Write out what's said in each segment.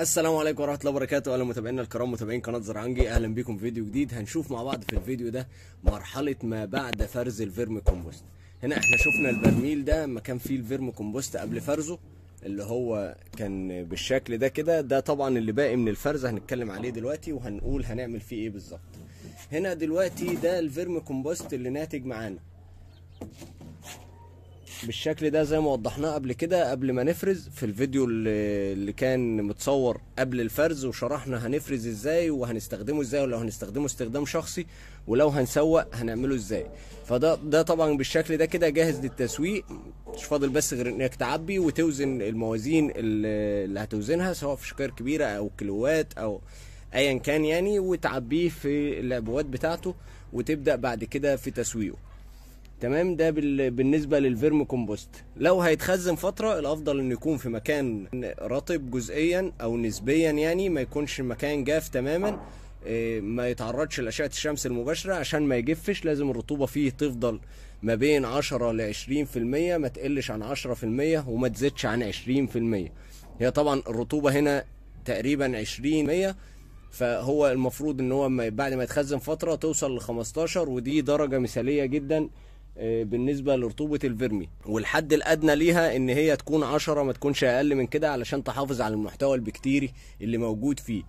السلام عليكم ورحمه الله وبركاته اهلا متابعينا الكرام متابعين قناه زرعنجي اهلا بيكم في فيديو جديد هنشوف مع بعض في الفيديو ده مرحله ما بعد فرز الفيرم كومبوست هنا احنا شفنا البرميل ده ما كان فيه الفيرم كومبوست قبل فرزه اللي هو كان بالشكل ده كده ده طبعا اللي باقي من الفرز هنتكلم عليه دلوقتي وهنقول هنعمل فيه ايه بالظبط هنا دلوقتي ده الفيرم كومبوست اللي ناتج معانا بالشكل ده زي ما وضحناه قبل كده قبل ما نفرز في الفيديو اللي, اللي كان متصور قبل الفرز وشرحنا هنفرز ازاي وهنستخدمه ازاي ولو هنستخدمه استخدام شخصي ولو هنسوق هنعمله ازاي فده ده طبعا بالشكل ده كده جاهز للتسويق مش فاضل بس غير انك تعبي وتوزن الموازين اللي هتوزنها سواء في شكاير كبيره او كيلوات او ايا كان يعني وتعبيه في العبوات بتاعته وتبدا بعد كده في تسويقه تمام ده بالنسبه للفيرم كومبوست لو هيتخزن فتره الافضل انه يكون في مكان رطب جزئيا او نسبيا يعني ما يكونش مكان جاف تماما آه، ما يتعرضش لاشعه الشمس المباشره عشان ما يجفش لازم الرطوبه فيه تفضل ما بين 10 ل 20% ما تقلش عن 10% وما تزيدش عن 20% هي طبعا الرطوبه هنا تقريبا 20% فهو المفروض ان هو بعد ما يتخزن فتره توصل ل 15 ودي درجه مثاليه جدا آه، بالنسبه لرطوبه الفيرمي والحد الادنى ليها ان هي تكون 10 ما تكونش اقل من كده علشان تحافظ على المحتوى البكتيري اللي موجود فيه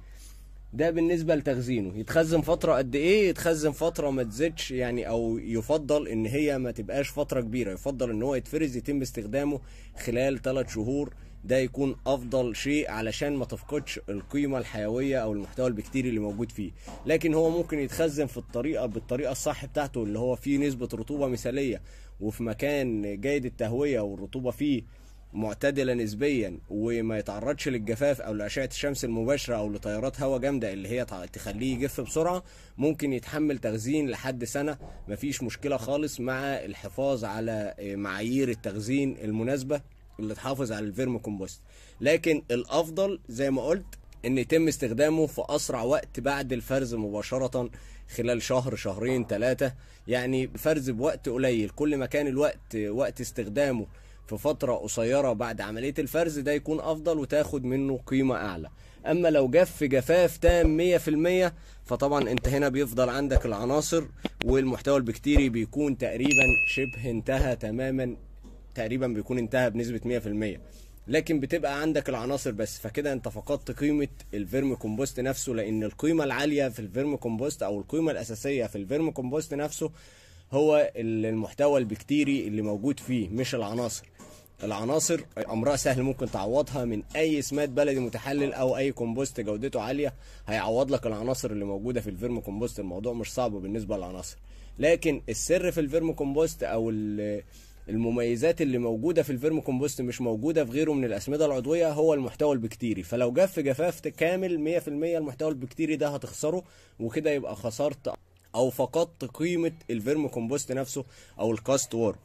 ده بالنسبه لتخزينه يتخزن فتره قد ايه يتخزن فتره ما تزيدش يعني او يفضل ان هي ما تبقاش فتره كبيره يفضل ان هو يتفرز يتم استخدامه خلال 3 شهور ده يكون افضل شيء علشان ما تفقدش القيمه الحيويه او المحتوى البكتيري اللي موجود فيه لكن هو ممكن يتخزن في الطريقه بالطريقه الصح بتاعته اللي هو فيه نسبه رطوبه مثاليه وفي مكان جيد التهويه والرطوبه فيه معتدله نسبيا وما يتعرضش للجفاف او لاشعه الشمس المباشره او لتيارات هواء جامده اللي هي تخليه يجف بسرعه ممكن يتحمل تخزين لحد سنه مفيش مشكله خالص مع الحفاظ على آه، معايير التخزين المناسبه اللي تحافظ على الفيرم كومبوست لكن الافضل زي ما قلت ان يتم استخدامه في اسرع وقت بعد الفرز مباشره خلال شهر شهرين ثلاثه يعني فرز بوقت قليل كل ما كان الوقت وقت استخدامه في فتره قصيره بعد عمليه الفرز ده يكون افضل وتاخد منه قيمه اعلى اما لو جف جفاف تام 100% فطبعا انت هنا بيفضل عندك العناصر والمحتوى البكتيري بيكون تقريبا شبه انتهى تماما تقريبا بيكون انتهى بنسبه 100% لكن بتبقى عندك العناصر بس فكده انت فقدت قيمه الفيرم كومبوست نفسه لان القيمه العاليه في الفيرم كومبوست او القيمه الاساسيه في الفيرم كومبوست نفسه هو المحتوى البكتيري اللي موجود فيه مش العناصر العناصر امرها سهل ممكن تعوضها من اي سماد بلدي متحلل او اي كومبوست جودته عاليه هيعوض لك العناصر اللي موجوده في الفيرم كومبوست الموضوع مش صعب بالنسبه للعناصر لكن السر في الفيرم كومبوست او المميزات اللي موجوده في الفيرم كومبوست مش موجوده في غيره من الاسمده العضويه هو المحتوى البكتيري فلو جف جفاف كامل 100% المحتوى البكتيري ده هتخسره وكده يبقى خسرت او فقدت قيمه الفيرم كومبوست نفسه او الكاست وورم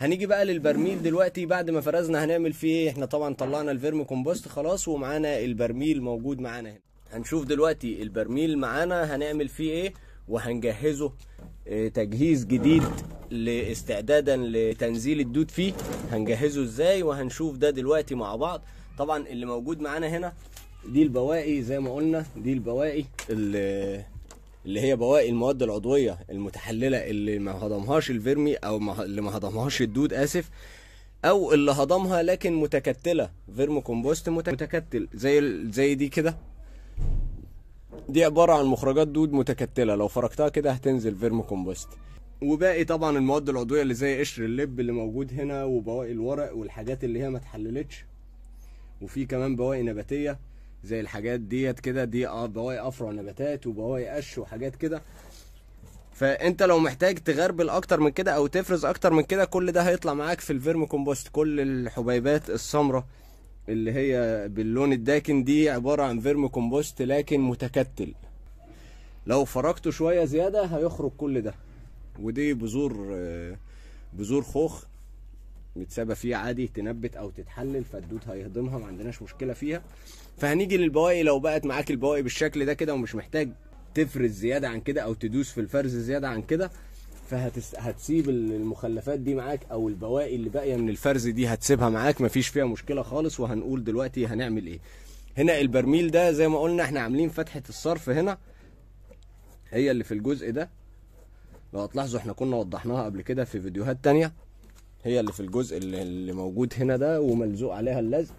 هنيجي بقى للبرميل دلوقتي بعد ما فرزنا هنعمل فيه ايه احنا طبعا طلعنا الفيرم كومبوست خلاص ومعانا البرميل موجود معانا هنا هنشوف دلوقتي البرميل معانا هنعمل فيه ايه وهنجهزه آه، تجهيز جديد لاستعدادا لتنزيل الدود فيه هنجهزه ازاي وهنشوف ده دلوقتي مع بعض طبعا اللي موجود معانا هنا دي البواقي زي ما قلنا دي البواقي اللي هي بواقي المواد العضويه المتحلله اللي ما هضمهاش الفيرمي او اللي ما هضمهاش الدود اسف او اللي هضمها لكن متكتله فيرمو كومبوست متكتل زي زي دي كده دي عبارة عن مخرجات دود متكتلة لو فركتها كده هتنزل فيرمو كومبوست وباقي طبعا المواد العضوية اللي زي قشر اللب اللي موجود هنا وبواقي الورق والحاجات اللي هي ما اتحللتش وفي كمان بواقي نباتية زي الحاجات ديت كده دي آه، بواقي افرع نباتات وبواقي قش وحاجات كده فانت لو محتاج تغربل اكتر من كده او تفرز اكتر من كده كل ده هيطلع معاك في الفيرم كومبوست كل الحبيبات السمراء اللي هي باللون الداكن دي عبارة عن فيرم كومبوست لكن متكتل لو فرقته شوية زيادة هيخرج كل ده ودي بذور بذور خوخ متسابه فيه عادي تنبت او تتحلل فالدود هيهضمها ما عندناش مشكله فيها فهنيجي للبواقي لو بقت معاك البواقي بالشكل ده كده ومش محتاج تفرز زياده عن كده او تدوس في الفرز زياده عن كده فهتسيب المخلفات دي معاك او البواقي اللي باقيه من الفرز دي هتسيبها معاك مفيش فيها مشكله خالص وهنقول دلوقتي هنعمل ايه هنا البرميل ده زي ما قلنا احنا عاملين فتحه الصرف هنا هي اللي في الجزء ده لو هتلاحظوا احنا كنا وضحناها قبل كده في فيديوهات تانية هي اللي في الجزء اللي موجود هنا ده وملزوق عليها اللزق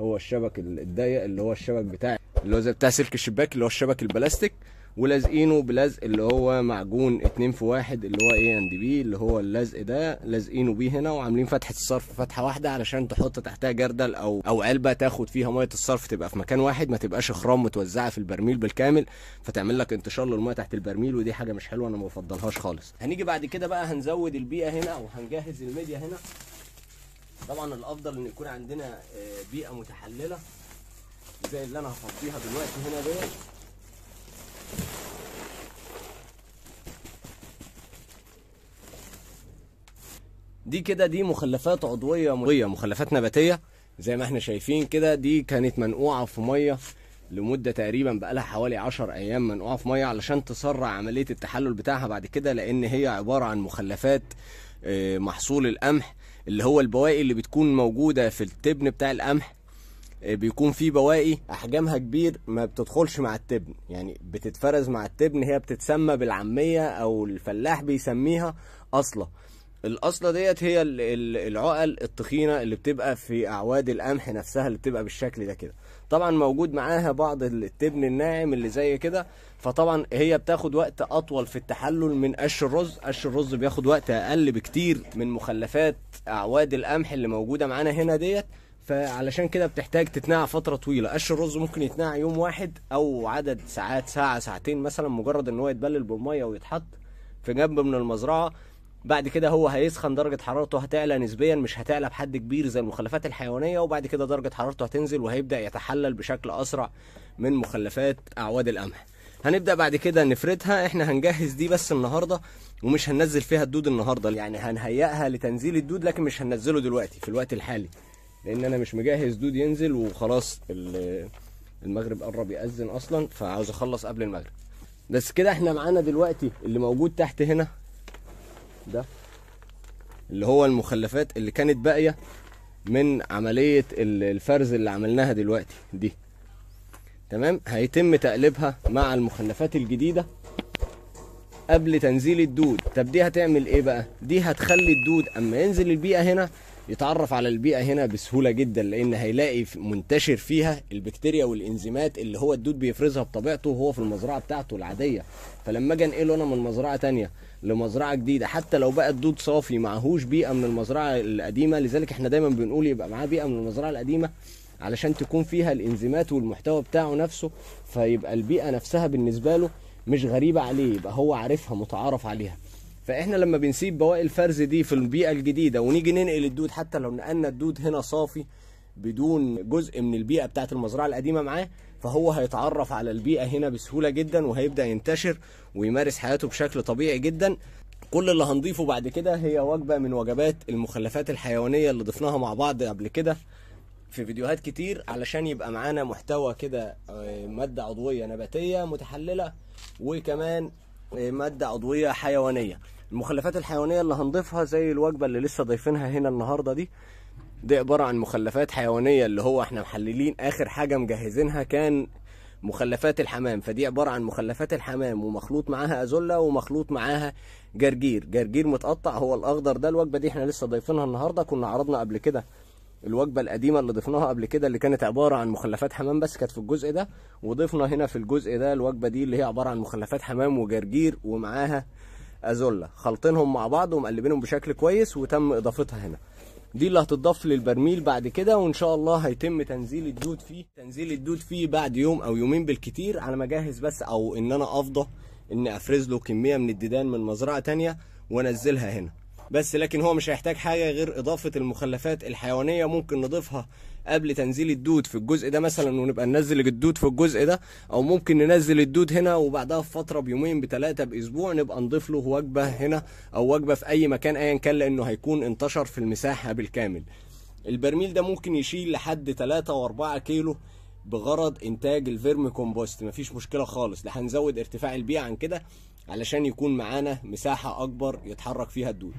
هو الشبك الضيق اللي هو الشبك بتاع اللي هو زي بتاع سلك الشباك اللي هو الشبك البلاستيك ولازقينه بلزق اللي هو معجون اتنين في واحد اللي هو اي اند بي اللي هو اللزق ده لازقينه بيه هنا وعاملين فتحه الصرف فتحه واحده علشان تحط تحتها جردل او او علبه تاخد فيها ميه الصرف تبقى في مكان واحد ما تبقاش اخرام متوزعه في البرميل بالكامل فتعمل لك انتشار للميه تحت البرميل ودي حاجه مش حلوه انا ما بفضلهاش خالص هنيجي بعد كده بقى هنزود البيئه هنا وهنجهز الميديا هنا طبعا الافضل ان يكون عندنا آه، بيئه متحلله زي اللي انا هفضيها دلوقتي هنا ديت دي كده دي مخلفات عضويه مريه مخلفات نباتيه زي ما احنا شايفين كده دي كانت منقوعه في ميه لمده تقريبا بقالها حوالي 10 ايام منقوعه في ميه علشان تسرع عمليه التحلل بتاعها بعد كده لان هي عباره عن مخلفات آه، محصول القمح اللي هو البواقي اللي بتكون موجوده في التبن بتاع القمح آه، بيكون في بواقي احجامها كبير ما بتدخلش مع التبن يعني بتتفرز مع التبن هي بتتسمى بالعاميه او الفلاح بيسميها اصله الاصله ديت هي العقل التخينه اللي بتبقى في اعواد القمح نفسها اللي بتبقى بالشكل ده كده طبعا موجود معاها بعض التبن الناعم اللي زي كده فطبعا هي بتاخد وقت اطول في التحلل من قش الرز قش الرز بياخد وقت اقل بكتير من مخلفات اعواد القمح اللي موجوده معانا هنا ديت فعلشان كده بتحتاج تتناع فتره طويله قش الرز ممكن يتناع يوم واحد او عدد ساعات ساعه ساعتين مثلا مجرد ان هو يتبلل بالميه ويتحط في جنب من المزرعه بعد كده هو هيسخن درجة حرارته هتعلى نسبيا مش هتعلى بحد كبير زي المخلفات الحيوانية وبعد كده درجة حرارته هتنزل وهيبدأ يتحلل بشكل أسرع من مخلفات أعواد القمح هنبدأ بعد كده نفردها احنا هنجهز دي بس النهاردة ومش هننزل فيها الدود النهاردة يعني هنهيئها لتنزيل الدود لكن مش هننزله دلوقتي في الوقت الحالي لأن أنا مش مجهز دود ينزل وخلاص المغرب قرب يأذن أصلا فعاوز أخلص قبل المغرب بس كده احنا معانا دلوقتي اللي موجود تحت هنا ده اللي هو المخلفات اللي كانت باقيه من عمليه الفرز اللي عملناها دلوقتي دي تمام هيتم تقليبها مع المخلفات الجديده قبل تنزيل الدود طب دي هتعمل ايه بقى دي هتخلي الدود اما ينزل البيئه هنا يتعرف على البيئه هنا بسهوله جدا لان هيلاقي منتشر فيها البكتيريا والانزيمات اللي هو الدود بيفرزها بطبيعته وهو في المزرعه بتاعته العاديه فلما اجي انقله انا من مزرعه تانية لمزرعه جديده حتى لو بقى الدود صافي معهوش بيئه من المزرعه القديمه لذلك احنا دايما بنقول يبقى معاه بيئه من المزرعه القديمه علشان تكون فيها الانزيمات والمحتوى بتاعه نفسه فيبقى البيئه نفسها بالنسبه له مش غريبه عليه يبقى هو عارفها متعارف عليها فاحنا لما بنسيب بواقي الفرز دي في البيئه الجديده ونيجي ننقل الدود حتى لو نقلنا الدود هنا صافي بدون جزء من البيئه بتاعت المزرعه القديمه معاه فهو هيتعرف على البيئه هنا بسهوله جدا وهيبدا ينتشر ويمارس حياته بشكل طبيعي جدا كل اللي هنضيفه بعد كده هي وجبه من وجبات المخلفات الحيوانيه اللي ضفناها مع بعض قبل كده في فيديوهات كتير علشان يبقى معانا محتوى كده آه، ماده عضويه نباتيه متحلله وكمان ماده عضويه حيوانيه المخلفات الحيوانيه اللي هنضيفها زي الوجبه اللي لسه ضايفينها هنا النهارده دي دي عباره عن مخلفات حيوانيه اللي هو احنا محللين اخر حاجه مجهزينها كان مخلفات الحمام فدي عباره عن مخلفات الحمام ومخلوط معاها ازولا ومخلوط معاها جرجير جرجير متقطع هو الاخضر ده الوجبه دي احنا لسه ضايفينها النهارده كنا عرضنا قبل كده الوجبه القديمه اللي ضفناها قبل كده اللي كانت عباره عن مخلفات حمام بس كانت في الجزء ده وضفنا هنا في الجزء ده الوجبه دي اللي هي عباره عن مخلفات حمام وجرجير ومعاها ازولا خلطينهم مع بعض ومقلبينهم بشكل كويس وتم اضافتها هنا دي اللي هتضاف للبرميل بعد كده وان شاء الله هيتم تنزيل الدود فيه تنزيل الدود فيه بعد يوم او يومين بالكتير على ما اجهز بس او ان انا افضى اني افرز له كميه من الديدان من مزرعه ثانيه وانزلها هنا بس لكن هو مش هيحتاج حاجه غير اضافه المخلفات الحيوانيه ممكن نضيفها قبل تنزيل الدود في الجزء ده مثلا ونبقى ننزل الدود في الجزء ده او ممكن ننزل الدود هنا وبعدها بفتره بيومين بثلاثه باسبوع نبقى نضيف له وجبه هنا او وجبه في اي مكان ايا كان لانه هيكون انتشر في المساحه بالكامل البرميل ده ممكن يشيل لحد 3 و4 كيلو بغرض انتاج الفيرم كومبوست مفيش مشكله خالص ده هنزود ارتفاع البيئه عن كده علشان يكون معانا مساحه اكبر يتحرك فيها الدود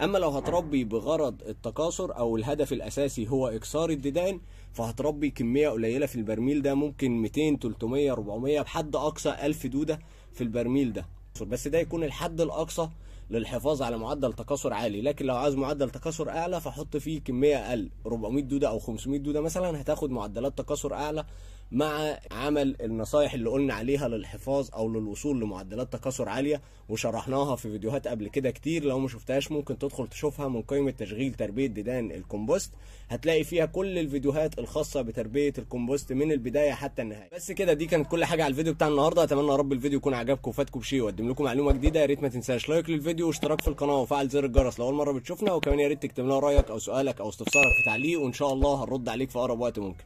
اما لو هتربي بغرض التكاثر او الهدف الاساسي هو اكسار الديدان فهتربي كميه قليله في البرميل ده ممكن 200 300 400 بحد اقصى 1000 دوده في البرميل ده بس ده يكون الحد الاقصى للحفاظ على معدل تكاثر عالي لكن لو عايز معدل تكاثر اعلى فحط فيه كميه اقل 400 دوده او 500 دوده مثلا هتاخد معدلات تكاثر اعلى مع عمل النصايح اللي قلنا عليها للحفاظ او للوصول لمعدلات تكاثر عاليه وشرحناها في فيديوهات قبل كده كتير لو ما شفتهاش ممكن تدخل تشوفها من قائمه تشغيل تربيه ديدان الكومبوست هتلاقي فيها كل الفيديوهات الخاصه بتربيه الكومبوست من البدايه حتى النهايه بس كده دي كانت كل حاجه على الفيديو بتاع النهارده اتمنى يا رب الفيديو يكون عجبكم وفادكم بشيء وقدم لكم معلومه جديده يا ريت ما تنساش لايك للفيديو واشتراك في القناه وفعل زر الجرس لو اول مره بتشوفنا وكمان يا ريت تكتب لنا رايك او سؤالك او استفسارك في تعليق وان شاء الله هنرد عليك في اقرب وقت ممكن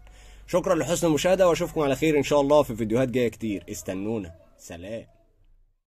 شكرا لحسن المشاهده واشوفكم على خير ان شاء الله في فيديوهات جايه كتير استنونا سلام